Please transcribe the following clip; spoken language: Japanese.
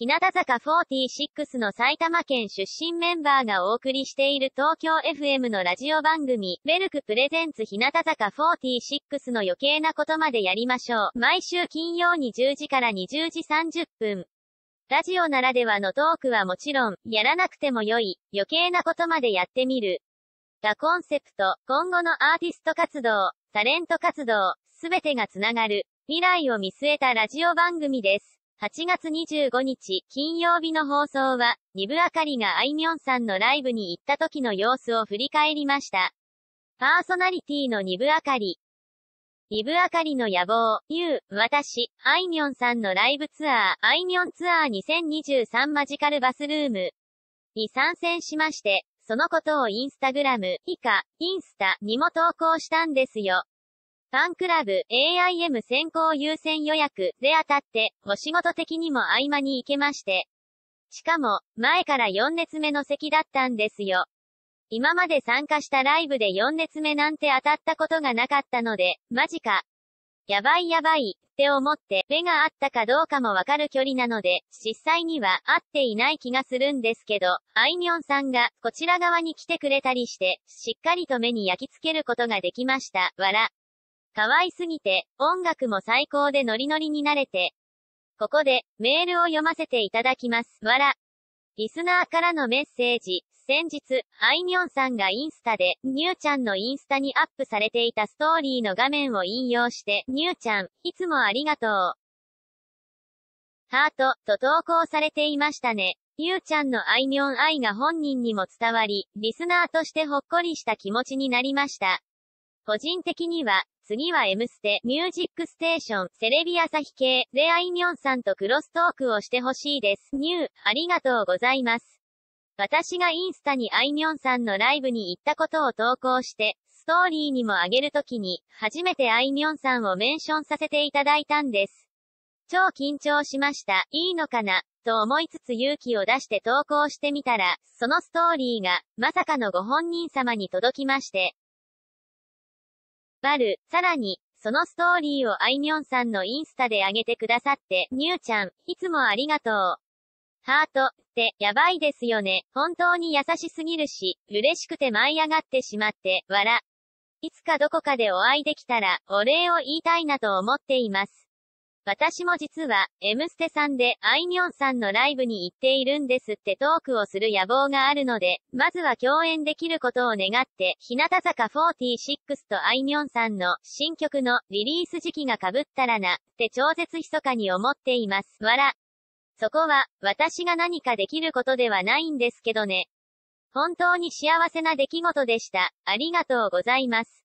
日向坂46の埼玉県出身メンバーがお送りしている東京 FM のラジオ番組、ベルクプレゼンツ日向坂46の余計なことまでやりましょう。毎週金曜に1 0時から20時30分。ラジオならではのトークはもちろん、やらなくてもよい、余計なことまでやってみる。がコンセプト、今後のアーティスト活動、タレント活動、すべてがつながる、未来を見据えたラジオ番組です。8月25日、金曜日の放送は、ニブアかりがあいみょんさんのライブに行った時の様子を振り返りました。パーソナリティのニブアかり。ニブアかりの野望、ユう、私、あいみょんさんのライブツアー、あいみょんツアー2023マジカルバスルームに参戦しまして、そのことをインスタグラム、以下、インスタにも投稿したんですよ。ファンクラブ、AIM 先行優先予約で当たって、お仕事的にも合間に行けまして。しかも、前から4列目の席だったんですよ。今まで参加したライブで4列目なんて当たったことがなかったので、マジか。やばいやばい、って思って、目があったかどうかもわかる距離なので、実際には会っていない気がするんですけど、あいみょんさんが、こちら側に来てくれたりして、しっかりと目に焼き付けることができました。わら。可愛すぎて、音楽も最高でノリノリになれて。ここで、メールを読ませていただきます。わら。リスナーからのメッセージ。先日、あいみょんさんがインスタで、ニューちゃんのインスタにアップされていたストーリーの画面を引用して、ニューちゃん、いつもありがとう。ハート、と投稿されていましたね。ゆうちゃんのあいみょん愛が本人にも伝わり、リスナーとしてほっこりした気持ちになりました。個人的には、次は M ステ、ミュージックステーション、テレビ朝日系、であいみょんさんとクロストークをしてほしいです。ニュー、ありがとうございます。私がインスタにあいみょんさんのライブに行ったことを投稿して、ストーリーにもあげるときに、初めてあいみょんさんをメンションさせていただいたんです。超緊張しました。いいのかなと思いつつ勇気を出して投稿してみたら、そのストーリーが、まさかのご本人様に届きまして、バル、さらに、そのストーリーをあいみょんさんのインスタで上げてくださって、ニューちゃん、いつもありがとう。ハートって、やばいですよね。本当に優しすぎるし、嬉しくて舞い上がってしまって、笑。いつかどこかでお会いできたら、お礼を言いたいなと思っています。私も実は、M ステさんで、あいみょんさんのライブに行っているんですってトークをする野望があるので、まずは共演できることを願って、日向坂46とあいみょんさんの、新曲の、リリース時期が被ったらな、って超絶密かに思っています。わら。そこは、私が何かできることではないんですけどね。本当に幸せな出来事でした。ありがとうございます。